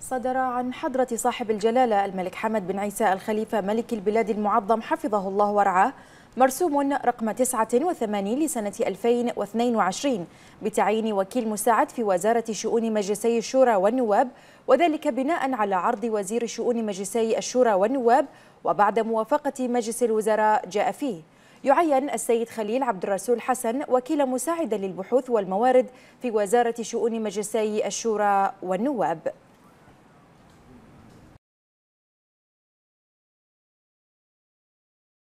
صدر عن حضرة صاحب الجلالة الملك حمد بن عيسى الخليفة ملك البلاد المعظم حفظه الله ورعاه مرسوم رقم 89 لسنة 2022 بتعيين وكيل مساعد في وزارة شؤون مجلسي الشورى والنواب وذلك بناء على عرض وزير شؤون مجلسي الشورى والنواب وبعد موافقة مجلس الوزراء جاء فيه يعين السيد خليل عبد الرسول حسن وكيل مساعد للبحوث والموارد في وزارة شؤون مجلسي الشورى والنواب